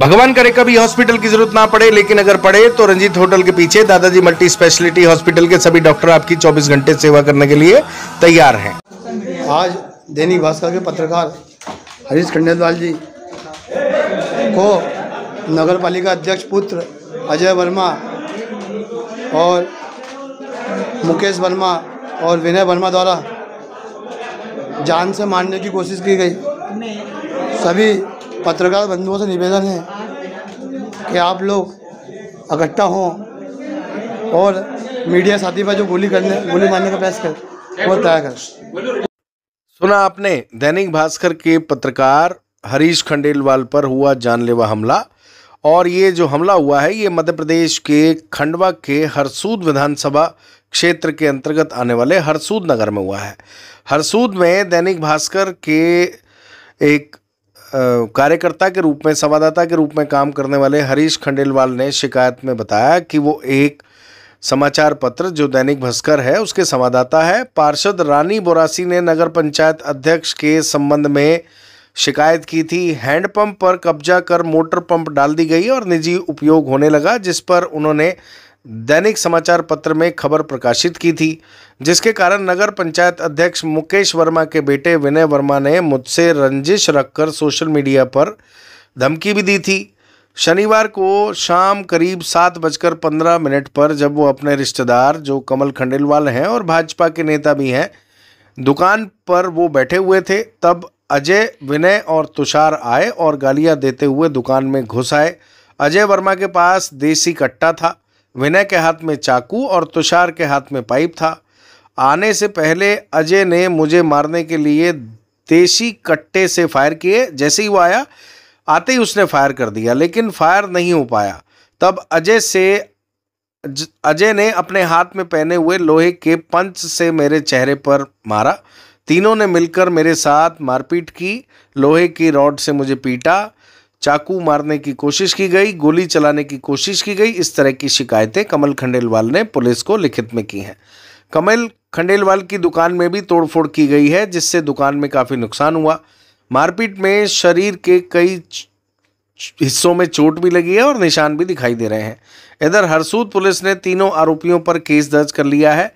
भगवान करे कभी हॉस्पिटल की जरूरत ना पड़े लेकिन अगर पड़े तो रंजीत होटल के पीछे दादाजी मल्टी स्पेशलिटी हॉस्पिटल के सभी डॉक्टर आपकी 24 घंटे सेवा करने के लिए तैयार हैं आज दैनिक भास्कर के पत्रकार हरीश खंडेलवाल जी को नगर पालिका अध्यक्ष पुत्र अजय वर्मा और मुकेश वर्मा और विनय वर्मा द्वारा जान से मारने की कोशिश की गई सभी पत्रकार बंधुओं से निवेदन है कि आप लोग इकट्ठा हों और मीडिया साथी पर जो गोली करने गोली मारने का प्रयास कर वो तय कर सुना आपने दैनिक भास्कर के पत्रकार हरीश खंडेलवाल पर हुआ जानलेवा हमला और ये जो हमला हुआ है ये मध्य प्रदेश के खंडवा के हरसूद विधानसभा क्षेत्र के अंतर्गत आने वाले हरसूद नगर में हुआ है हरसूद में दैनिक भास्कर के एक कार्यकर्ता के रूप में संवाददाता के रूप में काम करने वाले हरीश खंडेलवाल ने शिकायत में बताया कि वो एक समाचार पत्र जो दैनिक भास्कर है उसके संवाददाता है पार्षद रानी बोरासी ने नगर पंचायत अध्यक्ष के संबंध में शिकायत की थी हैंडपंप पर कब्जा कर मोटर पंप डाल दी गई और निजी उपयोग होने लगा जिस पर उन्होंने दैनिक समाचार पत्र में खबर प्रकाशित की थी जिसके कारण नगर पंचायत अध्यक्ष मुकेश वर्मा के बेटे विनय वर्मा ने मुझसे रंजिश रखकर सोशल मीडिया पर धमकी भी दी थी शनिवार को शाम करीब सात बजकर पंद्रह मिनट पर जब वो अपने रिश्तेदार जो कमल खंडेलवाल हैं और भाजपा के नेता भी हैं दुकान पर वो बैठे हुए थे तब अजय विनय और तुषार आए और गालियां देते हुए दुकान में घुस आए अजय वर्मा के पास देसी कट्टा था विनय के हाथ में चाकू और तुषार के हाथ में पाइप था आने से पहले अजय ने मुझे मारने के लिए देसी कट्टे से फायर किए जैसे ही वो आया आते ही उसने फायर कर दिया लेकिन फायर नहीं हो पाया तब अजय से अजय ने अपने हाथ में पहने हुए लोहे के पंच से मेरे चेहरे पर मारा तीनों ने मिलकर मेरे साथ मारपीट की लोहे की रॉड से मुझे पीटा चाकू मारने की कोशिश की गई गोली चलाने की कोशिश की गई इस तरह की शिकायतें कमल खंडेलवाल ने पुलिस को लिखित में की हैं कमल खंडेलवाल की दुकान में भी तोड़फोड़ की गई है जिससे दुकान में काफ़ी नुकसान हुआ मारपीट में शरीर के कई हिस्सों में चोट भी लगी है और निशान भी दिखाई दे रहे हैं इधर हरसूद पुलिस ने तीनों आरोपियों पर केस दर्ज कर लिया है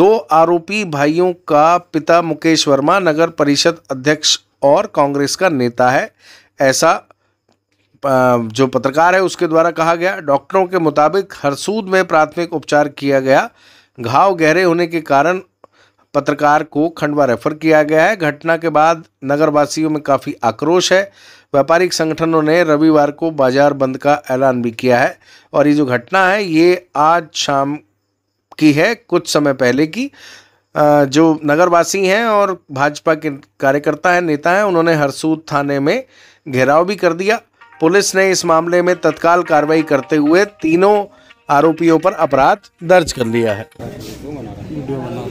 दो आरोपी भाइयों का पिता मुकेश वर्मा नगर परिषद अध्यक्ष और कांग्रेस का नेता है ऐसा जो पत्रकार है उसके द्वारा कहा गया डॉक्टरों के मुताबिक हरसूद में प्राथमिक उपचार किया गया घाव गहरे होने के कारण पत्रकार को खंडवा रेफर किया गया है घटना के बाद नगरवासियों में काफ़ी आक्रोश है व्यापारिक संगठनों ने रविवार को बाजार बंद का ऐलान भी किया है और ये जो घटना है ये आज शाम की है कुछ समय पहले की जो नगरवासी हैं और भाजपा के कार्यकर्ता हैं नेता हैं उन्होंने हरसूद थाने में घेराव भी कर दिया पुलिस ने इस मामले में तत्काल कार्रवाई करते हुए तीनों आरोपियों पर अपराध दर्ज कर लिया है वीडियो बना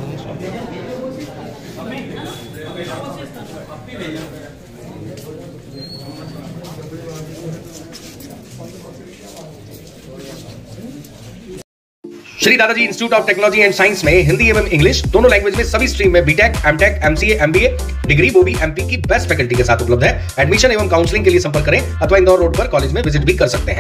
Shri Dadaji institute of technology and science में हिंदी एवं इंग्लिश दोनों लैंग्वेज में सभी स्ट्रीम में BTech MTech MCA MBA degree वो भी एमपी की बेस्ट फैकल्टी के साथ उपलब्ध है एडमिशन एवं काउंसलिंग के लिए संपर्क करें अथवा इंदौर रोड पर कॉलेज में विजिट भी कर सकते हैं